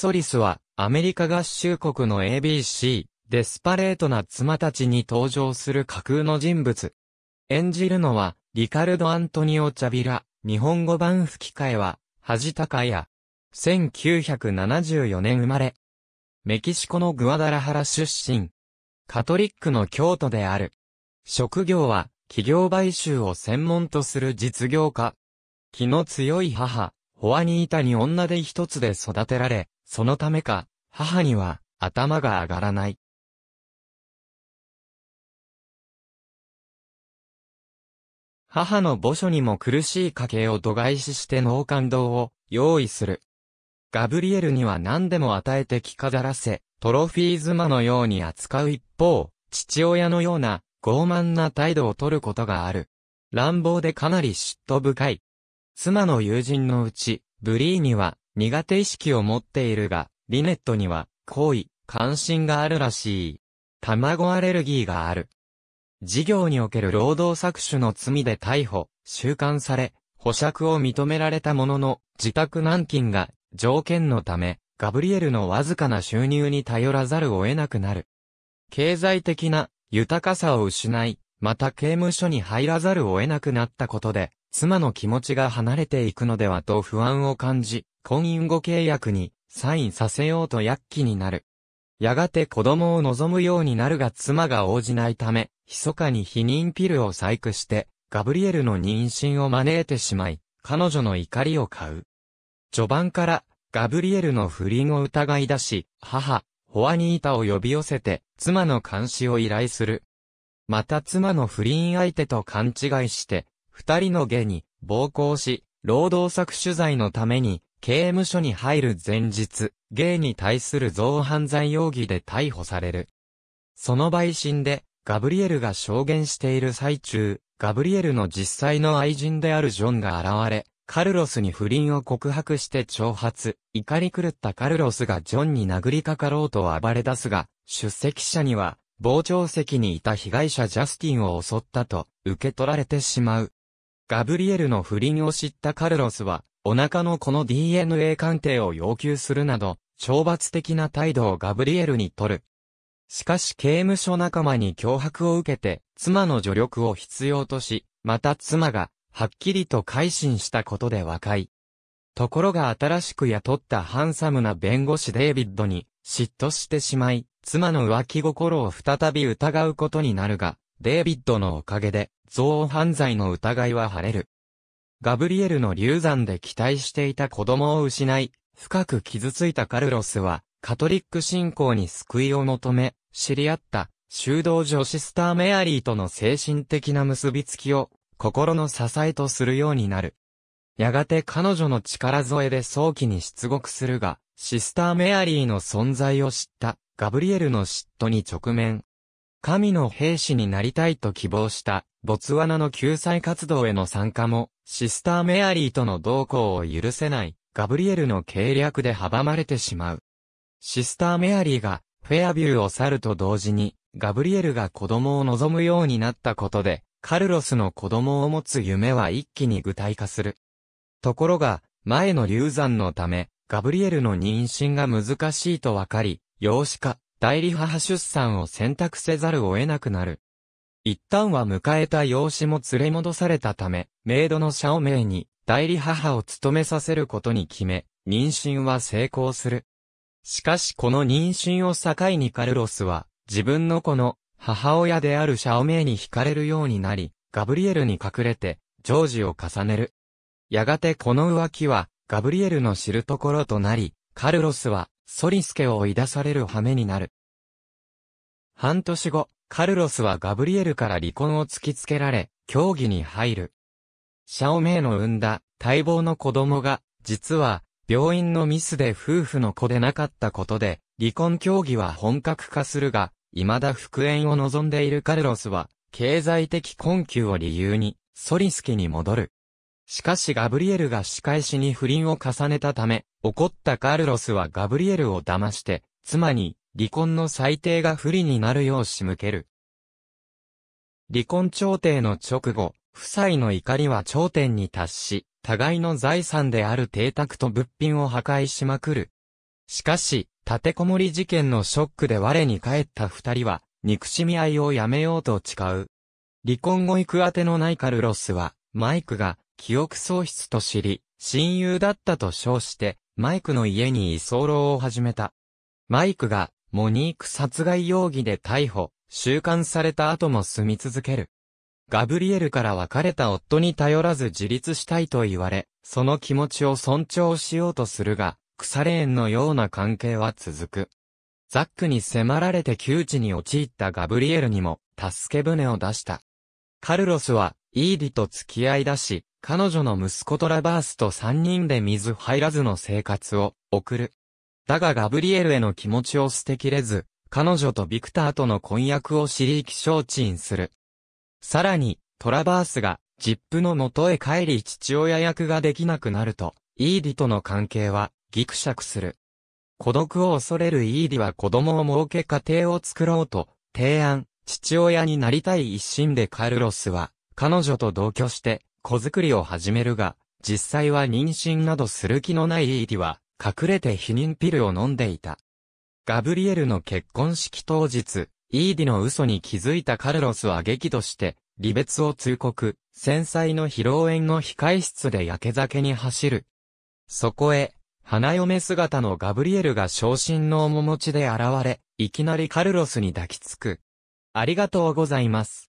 ソリスは、アメリカ合衆国の ABC、デスパレートな妻たちに登場する架空の人物。演じるのは、リカルド・アントニオ・チャビラ、日本語版吹き替えは、恥高や、1974年生まれ。メキシコのグアダラハラ出身。カトリックの京都である。職業は、企業買収を専門とする実業家。気の強い母、ホアニータに女で一つで育てられ、そのためか、母には頭が上がらない。母の墓所にも苦しい家計を度外視して農感動を用意する。ガブリエルには何でも与えて着飾らせ、トロフィー妻のように扱う一方、父親のような傲慢な態度をとることがある。乱暴でかなり嫉妬深い。妻の友人のうち、ブリーには苦手意識を持っているが、リネットには、好意、関心があるらしい。卵アレルギーがある。事業における労働搾取の罪で逮捕、収監され、保釈を認められたものの、自宅軟禁が条件のため、ガブリエルのわずかな収入に頼らざるを得なくなる。経済的な豊かさを失い、また刑務所に入らざるを得なくなったことで、妻の気持ちが離れていくのではと不安を感じ、婚姻後契約にサインさせようと躍起になる。やがて子供を望むようになるが妻が応じないため、密かに避妊ピルを細工して、ガブリエルの妊娠を招いてしまい、彼女の怒りを買う。序盤から、ガブリエルの不倫を疑い出し、母、ホアニータを呼び寄せて、妻の監視を依頼する。また妻の不倫相手と勘違いして、二人の下に暴行し、労働作取材のために刑務所に入る前日、ゲイに対する憎犯罪容疑で逮捕される。その陪審で、ガブリエルが証言している最中、ガブリエルの実際の愛人であるジョンが現れ、カルロスに不倫を告白して挑発、怒り狂ったカルロスがジョンに殴りかかろうと暴れ出すが、出席者には、傍聴席にいた被害者ジャスティンを襲ったと、受け取られてしまう。ガブリエルの不倫を知ったカルロスは、お腹のこの DNA 鑑定を要求するなど、懲罰的な態度をガブリエルに取る。しかし刑務所仲間に脅迫を受けて、妻の助力を必要とし、また妻が、はっきりと改心したことで和解。ところが新しく雇ったハンサムな弁護士デイビッドに、嫉妬してしまい、妻の浮気心を再び疑うことになるが、デイビッドのおかげで、憎悪犯罪の疑いは晴れる。ガブリエルの流産で期待していた子供を失い、深く傷ついたカルロスは、カトリック信仰に救いを求め、知り合った修道女シスターメアリーとの精神的な結びつきを心の支えとするようになる。やがて彼女の力添えで早期に出獄するが、シスターメアリーの存在を知ったガブリエルの嫉妬に直面。神の兵士になりたいと希望したボツワナの救済活動への参加も、シスターメアリーとの同行を許せない、ガブリエルの計略で阻まれてしまう。シスターメアリーが、フェアビューを去ると同時に、ガブリエルが子供を望むようになったことで、カルロスの子供を持つ夢は一気に具体化する。ところが、前の流産のため、ガブリエルの妊娠が難しいと分かり、養子か、代理母出産を選択せざるを得なくなる。一旦は迎えた養子も連れ戻されたため、メイドのシャオメイに代理母を務めさせることに決め、妊娠は成功する。しかしこの妊娠を境にカルロスは、自分の子の母親であるシャオメイに惹かれるようになり、ガブリエルに隠れて、ジョージを重ねる。やがてこの浮気は、ガブリエルの知るところとなり、カルロスは、ソリスケを追い出される羽目になる。半年後、カルロスはガブリエルから離婚を突きつけられ、競技に入る。シャオメイの産んだ待望の子供が、実は病院のミスで夫婦の子でなかったことで、離婚競技は本格化するが、未だ復縁を望んでいるカルロスは、経済的困窮を理由に、ソリスキに戻る。しかしガブリエルが仕返しに不倫を重ねたため、怒ったカルロスはガブリエルを騙して、妻に離婚の裁定が不利になるよう仕向ける。離婚調停の直後、夫妻の怒りは頂点に達し、互いの財産である邸宅と物品を破壊しまくる。しかし、立てこもり事件のショックで我に返った二人は、憎しみ合いをやめようと誓う。離婚後行く当てのないカルロスは、マイクが記憶喪失と知り、親友だったと称して、マイクの家に居候を始めた。マイクがモニーク殺害容疑で逮捕、収監された後も住み続ける。ガブリエルから別れた夫に頼らず自立したいと言われ、その気持ちを尊重しようとするが、腐れ縁のような関係は続く。ザックに迫られて窮地に陥ったガブリエルにも、助け舟を出した。カルロスは、イーディと付き合い出し、彼女の息子トラバースと三人で水入らずの生活を送る。だがガブリエルへの気持ちを捨てきれず、彼女とビクターとの婚約を知り気承知にする。さらに、トラバースが、ジップの元へ帰り父親役ができなくなると、イーディとの関係は、ギクシャクする。孤独を恐れるイーディは子供を設け家庭を作ろうと、提案、父親になりたい一心でカルロスは、彼女と同居して、子作りを始めるが、実際は妊娠などする気のないイーディは、隠れて避妊ピルを飲んでいた。ガブリエルの結婚式当日、イーディの嘘に気づいたカルロスは激怒して、離別を通告、繊細の披露宴の控室で焼け酒に走る。そこへ、花嫁姿のガブリエルが昇進の面持ちで現れ、いきなりカルロスに抱きつく。ありがとうございます。